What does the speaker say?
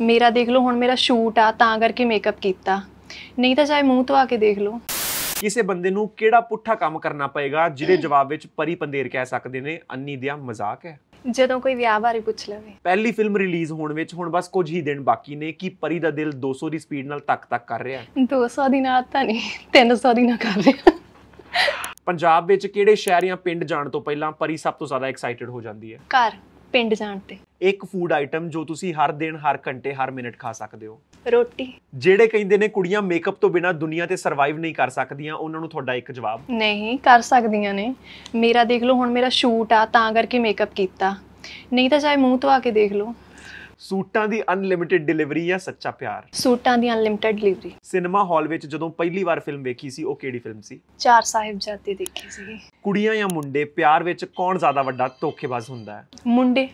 ਮੇਰਾ ਦੇਖ ਲਓ ਹੁਣ ਮੇਰਾ ਸ਼ੂਟ ਆ ਤਾਂ ਕਰਕੇ ਮੇਕਅਪ ਕੀਤਾ ਨਹੀਂ ਤਾਂ ਚਾਹੇ ਮੂੰਹ ਧਵਾ ਕੇ ਦੇਖ ਲਓ ਕਿਸੇ ਬੰਦੇ ਨੂੰ ਕਿਹੜਾ ਪੁੱਠਾ ਕੰਮ ਕਰਨਾ ਪਏਗਾ ਜਿਹਦੇ ਜਵਾਬ ਵਿੱਚ ਪਰੀ ਪੰਦੇਰ ਕਹਿ ਸਕਦੇ ਨੇ ਅੰਨੀ ਦਿਆ ਮਜ਼ਾਕ ਹੈ ਜਦੋਂ ਕੋਈ ਵਿਆਹ ਬਾਰੇ ਪੁੱਛ ਲਵੇ ਪਹਿਲੀ ਫਿਲਮ ਰਿਲੀਜ਼ ਹੋਣ ਵਿੱਚ ਹੁਣ ਬਸ ਕੁਝ ਹੀ ਦਿਨ ਬਾਕੀ ਨੇ ਕਿ ਪਰੀ ਦਾ ਦਿਲ 200 ਦੀ ਸਪੀਡ ਨਾਲ ਤੱਕ ਤੱਕ ਕਰ ਰਿਹਾ ਹੈ 200 ਦੀ ਨਾ ਤਾਂ ਨਹੀਂ 300 ਦੀ ਨਾ ਕਰ ਰਿਹਾ ਪੰਜਾਬ ਵਿੱਚ ਕਿਹੜੇ ਸ਼ਹਿਰ ਜਾਂ ਪਿੰਡ ਜਾਣ ਤੋਂ ਪਹਿਲਾਂ ਪਰੀ ਸਭ ਤੋਂ ਜ਼ਿਆਦਾ ਐਕਸਾਈਟਿਡ ਹੋ ਜਾਂਦੀ ਹੈ ਘਰ ਪਿੰਡ ਜਾਣ ਤੇ ਇੱਕ ਫੂਡ ਆਈਟਮ ਜੋ ਤੁਸੀਂ ਹਰ ਦਿਨ ਹਰ ਘੰਟੇ ਹਰ ਮਿੰਟ ਖਾ ਸਕਦੇ ਹੋ ਰੋਟੀ ਜਿਹੜੇ ਕਹਿੰਦੇ ਨੇ ਕੁੜੀਆਂ ਮੇਕਅਪ ਤੋਂ ਬਿਨਾ ਦੁਨੀਆ ਤੇ ਸਰਵਾਈਵ ਨਹੀਂ ਕਰ ਸਕਦੀਆਂ ਉਹਨਾਂ ਨੂੰ ਤੁਹਾਡਾ ਇੱਕ ਜਵਾਬ ਨਹੀਂ ਕਰ ਸਕਦੀਆਂ ਨੇ ਮੇਰਾ ਦੇਖ ਲਓ ਹੁਣ ਮੇਰਾ ਸ਼ੂਟ ਆ ਤਾਂ ਕਰਕੇ ਮੇਕਅਪ ਕੀਤਾ ਨਹੀਂ ਤਾਂ ਚਾਹੇ ਮੂੰਹ ਧਵਾ ਕੇ ਦੇਖ ਲਓ ਸੂਟਾਂ ਦੀ ਅਨਲਿਮਿਟਿਡ ਡਿਲੀਵਰੀ ਜਾਂ ਸੱਚਾ ਪਿਆਰ ਸੂਟਾਂ ਦੀ ਅਨਲਿਮਿਟਿਡ ਡਿਲੀਵਰੀ ਸਿਨੇਮਾ ਹਾਲ ਵਿੱਚ ਜਦੋਂ ਪਹਿਲੀ ਵਾਰ ਫਿਲਮ ਵੇਖੀ ਸੀ ਉਹ ਕਿਹੜੀ ਫਿਲਮ ਸੀ ਚਾਰ ਸਾਹਿਬਜ਼ਾਦੇ ਦੇਖੀ ਸੀ ਕੁੜੀਆਂ ਜਾਂ ਮੁੰਡੇ ਪਿਆਰ ਵਿੱਚ ਕੌਣ ਜ਼ਿਆਦਾ ਵੱਡਾ ਧੋਖੇਬਾਜ਼ ਹੁੰਦਾ ਹੈ ਮੁੰਡੇ